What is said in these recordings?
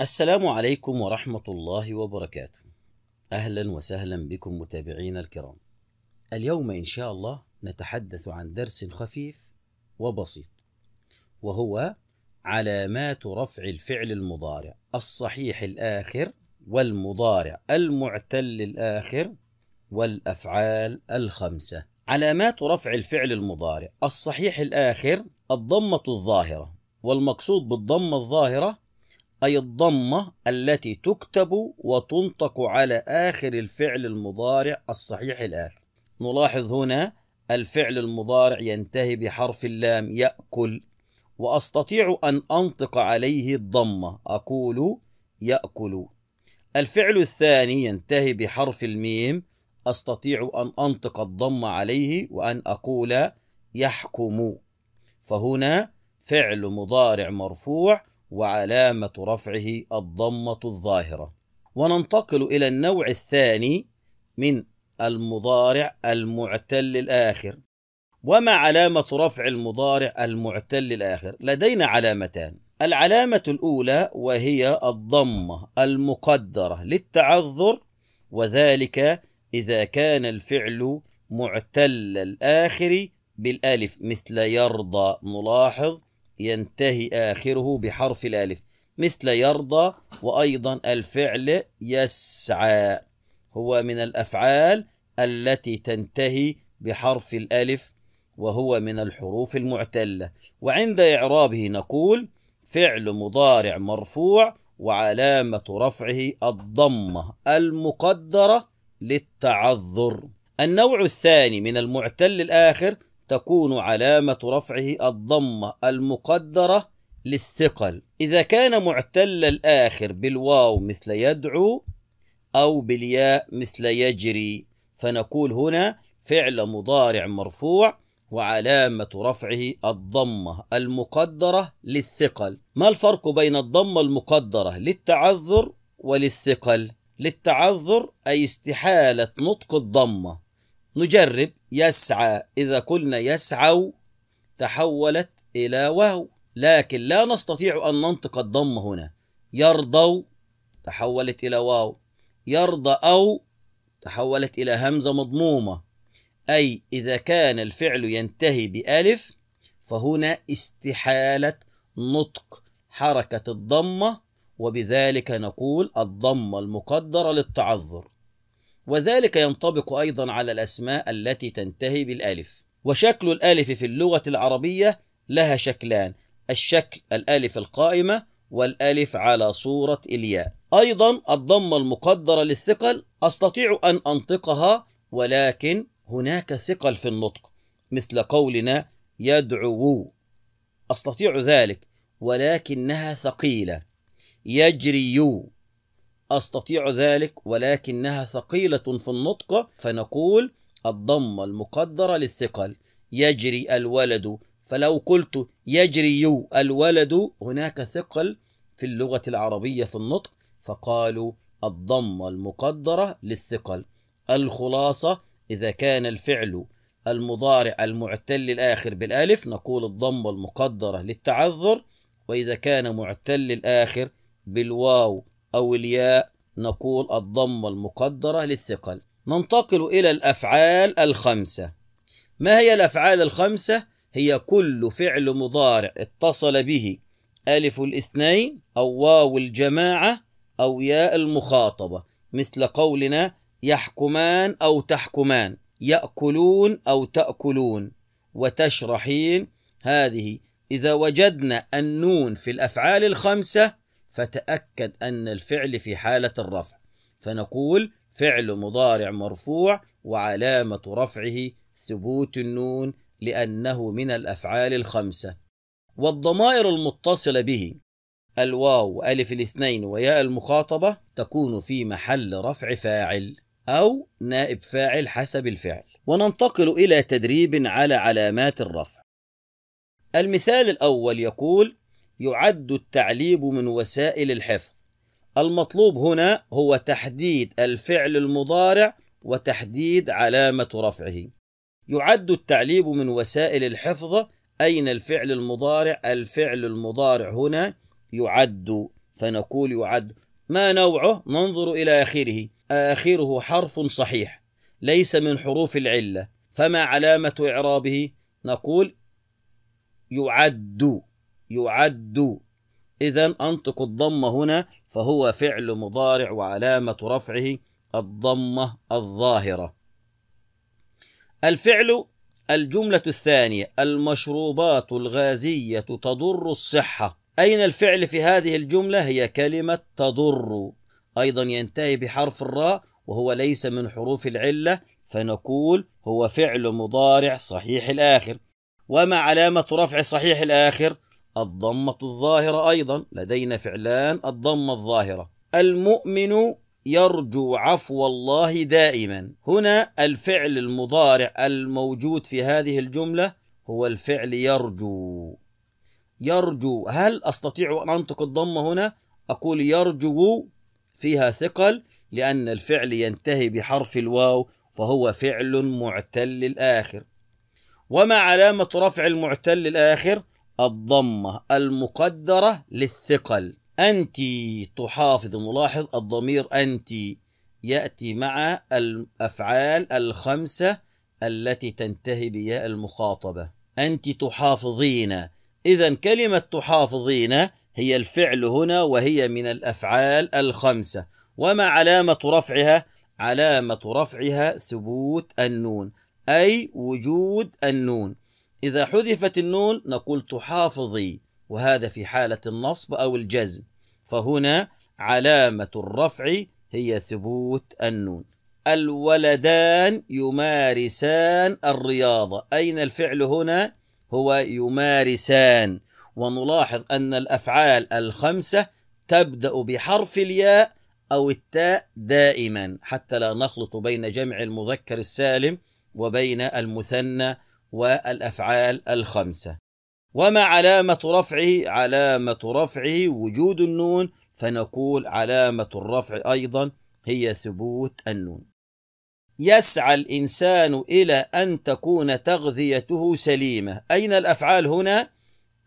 السلام عليكم ورحمة الله وبركاته. أهلا وسهلا بكم متابعينا الكرام. اليوم إن شاء الله نتحدث عن درس خفيف وبسيط وهو علامات رفع الفعل المضارع الصحيح الآخر والمضارع المعتل الآخر والأفعال الخمسة. علامات رفع الفعل المضارع الصحيح الآخر الضمة الظاهرة والمقصود بالضمة الظاهرة أي الضمة التي تكتب وتنطق على آخر الفعل المضارع الصحيح الآخر نلاحظ هنا الفعل المضارع ينتهي بحرف اللام يأكل وأستطيع أن أنطق عليه الضمة أقول يأكل الفعل الثاني ينتهي بحرف الميم أستطيع أن أنطق الضم عليه وأن أقول يحكم فهنا فعل مضارع مرفوع وعلامة رفعه الضمة الظاهرة وننتقل إلى النوع الثاني من المضارع المعتل الآخر وما علامة رفع المضارع المعتل الآخر لدينا علامتان العلامة الأولى وهي الضمة المقدرة للتعذر وذلك إذا كان الفعل معتل الآخر بالألف مثل يرضى نلاحظ ينتهي آخره بحرف الألف مثل يرضى وأيضا الفعل يسعى هو من الأفعال التي تنتهي بحرف الألف وهو من الحروف المعتلة وعند إعرابه نقول فعل مضارع مرفوع وعلامة رفعه الضمة المقدرة للتعذر النوع الثاني من المعتل الآخر تكون علامة رفعه الضمة المقدرة للثقل إذا كان معتل الآخر بالواو مثل يدعو أو بالياء مثل يجري فنقول هنا فعل مضارع مرفوع وعلامة رفعه الضمة المقدرة للثقل ما الفرق بين الضمة المقدرة للتعذر وللثقل؟ للتعذر أي استحالة نطق الضمة نجرب يسعى إذا قلنا يسعوا تحولت إلى واو لكن لا نستطيع أن ننطق الضم هنا يرضوا تحولت إلى واو يرضى أو تحولت إلى همزة مضمومة أي إذا كان الفعل ينتهي بألف فهنا استحالة نطق حركة الضمة وبذلك نقول الضمة المقدرة للتعذر وذلك ينطبق أيضا على الأسماء التي تنتهي بالألف وشكل الألف في اللغة العربية لها شكلان الشكل الألف القائمة والألف على صورة الياء أيضا الضمة المقدرة للثقل أستطيع أن أنطقها ولكن هناك ثقل في النطق مثل قولنا يدعو أستطيع ذلك ولكنها ثقيلة يجري أستطيع ذلك ولكنها ثقيلة في النطق فنقول الضمة المقدرة للثقل يجري الولد فلو قلت يجري الولد هناك ثقل في اللغة العربية في النطق فقالوا الضمة المقدرة للثقل الخلاصة إذا كان الفعل المضارع المعتل الآخر بالألف نقول الضمة المقدرة للتعذر وإذا كان معتل الآخر بالواو أو الياء نقول الضمة المقدرة للثقل ننتقل إلى الأفعال الخمسة ما هي الأفعال الخمسة؟ هي كل فعل مضارع اتصل به ألف الاثنين أو واو الجماعة أو ياء المخاطبة مثل قولنا يحكمان أو تحكمان يأكلون أو تأكلون وتشرحين هذه إذا وجدنا النون في الأفعال الخمسة فتأكد أن الفعل في حالة الرفع فنقول فعل مضارع مرفوع وعلامة رفعه ثبوت النون لأنه من الأفعال الخمسة والضمائر المتصلة به الواو ألف الاثنين وياء المخاطبة تكون في محل رفع فاعل أو نائب فاعل حسب الفعل وننتقل إلى تدريب على علامات الرفع المثال الأول يقول يعد التعليب من وسائل الحفظ المطلوب هنا هو تحديد الفعل المضارع وتحديد علامة رفعه يعد التعليب من وسائل الحفظ أين الفعل المضارع الفعل المضارع هنا يعد فنقول يعد ما نوعه ننظر إلى آخره آخره حرف صحيح ليس من حروف العلة فما علامة إعرابه نقول يعد يعد إذا أنطق الضمة هنا فهو فعل مضارع وعلامة رفعه الضمة الظاهرة الفعل الجملة الثانية المشروبات الغازية تضر الصحة أين الفعل في هذه الجملة هي كلمة تضر أيضا ينتهي بحرف الراء وهو ليس من حروف العلة فنقول هو فعل مضارع صحيح الآخر وما علامة رفع صحيح الآخر الضمة الظاهرة أيضا لدينا فعلان الضمة الظاهرة المؤمن يرجو عفو الله دائما هنا الفعل المضارع الموجود في هذه الجملة هو الفعل يرجو يرجو هل أستطيع أن أنطق الضمة هنا أقول يرجو فيها ثقل لأن الفعل ينتهي بحرف الواو فهو فعل معتل الآخر وما علامة رفع المعتل الآخر الضمة المقدرة للثقل أنت تحافظ ملاحظ الضمير أنت يأتي مع الأفعال الخمسة التي تنتهي بياء المخاطبة أنت تحافظين إذا كلمة تحافظين هي الفعل هنا وهي من الأفعال الخمسة وما علامة رفعها؟ علامة رفعها ثبوت النون أي وجود النون إذا حذفت النون نقول تحافظي وهذا في حالة النصب أو الجزم فهنا علامة الرفع هي ثبوت النون الولدان يمارسان الرياضة أين الفعل هنا؟ هو يمارسان ونلاحظ أن الأفعال الخمسة تبدأ بحرف الياء أو التاء دائما حتى لا نخلط بين جمع المذكر السالم وبين المثنى والأفعال الخمسة وما علامة رفعه علامة رفعه وجود النون فنقول علامة الرفع أيضا هي ثبوت النون يسعى الإنسان إلى أن تكون تغذيته سليمة أين الأفعال هنا؟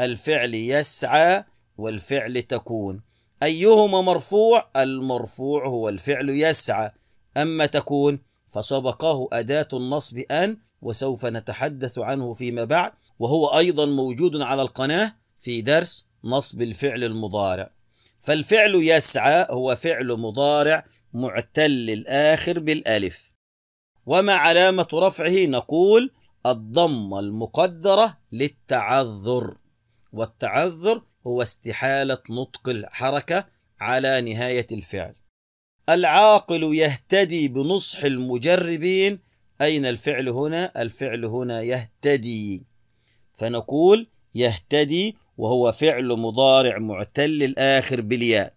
الفعل يسعى والفعل تكون أيهما مرفوع؟ المرفوع هو الفعل يسعى أما تكون فسبقه أداة النصب أن وسوف نتحدث عنه فيما بعد وهو أيضا موجود على القناة في درس نصب الفعل المضارع فالفعل يسعى هو فعل مضارع معتل الآخر بالألف وما علامة رفعه نقول الضمة المقدرة للتعذر والتعذر هو استحالة نطق الحركة على نهاية الفعل العاقل يهتدي بنصح المجربين أين الفعل هنا؟ الفعل هنا يهتدي فنقول يهتدي وهو فعل مضارع معتل الآخر بالياء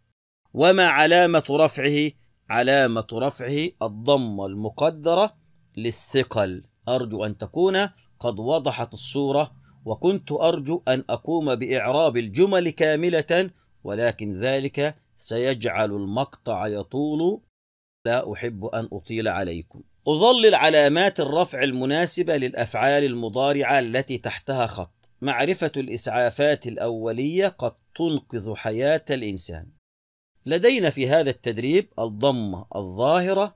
وما علامة رفعه؟ علامة رفعه الضمة المقدرة للثقل أرجو أن تكون قد وضحت الصورة وكنت أرجو أن أقوم بإعراب الجمل كاملة ولكن ذلك سيجعل المقطع يطول لا أحب أن أطيل عليكم أظلل علامات الرفع المناسبة للأفعال المضارعة التي تحتها خط معرفة الإسعافات الأولية قد تنقذ حياة الإنسان لدينا في هذا التدريب الضمة الظاهرة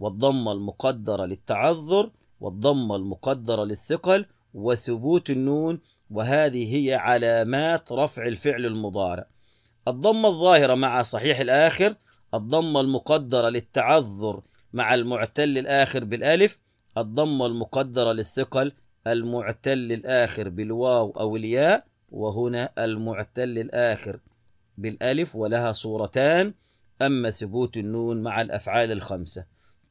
والضمة المقدرة للتعذر والضمة المقدرة للثقل وثبوت النون وهذه هي علامات رفع الفعل المضارع الضمة الظاهرة مع صحيح الآخر الضمة المقدرة للتعذر مع المعتل الآخر بالألف الضمة المقدرة للثقل المعتل الآخر بالواو أو الياء وهنا المعتل الآخر بالألف ولها صورتان أما ثبوت النون مع الأفعال الخمسة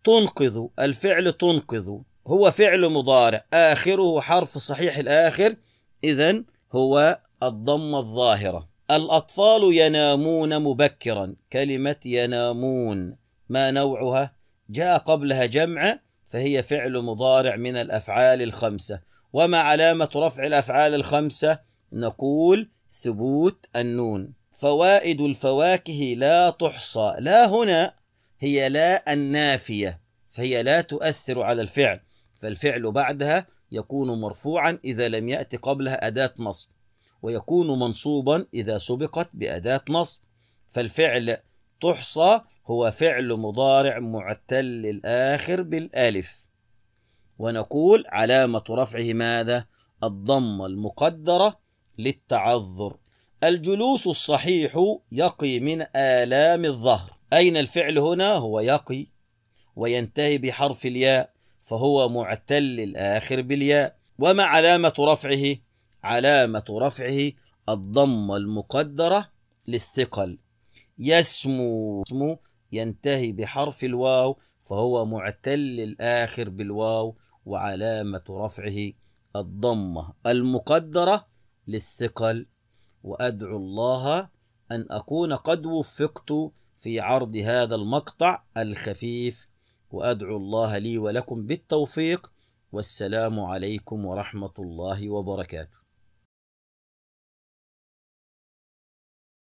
تنقذ الفعل تنقذ هو فعل مضارع آخره حرف صحيح الآخر إذا هو الضمة الظاهرة الأطفال ينامون مبكرا كلمة ينامون ما نوعها جاء قبلها جمع فهي فعل مضارع من الافعال الخمسه وما علامه رفع الافعال الخمسه نقول ثبوت النون فوائد الفواكه لا تحصى لا هنا هي لا النافيه فهي لا تؤثر على الفعل فالفعل بعدها يكون مرفوعا اذا لم ياتي قبلها اداه نصب ويكون منصوبا اذا سبقت باداه نصب فالفعل تحصى هو فعل مضارع معتل الآخر بالآلف ونقول علامة رفعه ماذا؟ الضمة المقدرة للتعذر الجلوس الصحيح يقي من آلام الظهر أين الفعل هنا؟ هو يقي وينتهي بحرف الياء فهو معتل الآخر بالياء وما علامة رفعه؟ علامة رفعه الضمة المقدرة للثقل يسمو اسمه ينتهي بحرف الواو فهو معتل الآخر بالواو وعلامة رفعه الضمة المقدرة للثقل وأدعو الله أن أكون قد وفقت في عرض هذا المقطع الخفيف وأدعو الله لي ولكم بالتوفيق والسلام عليكم ورحمة الله وبركاته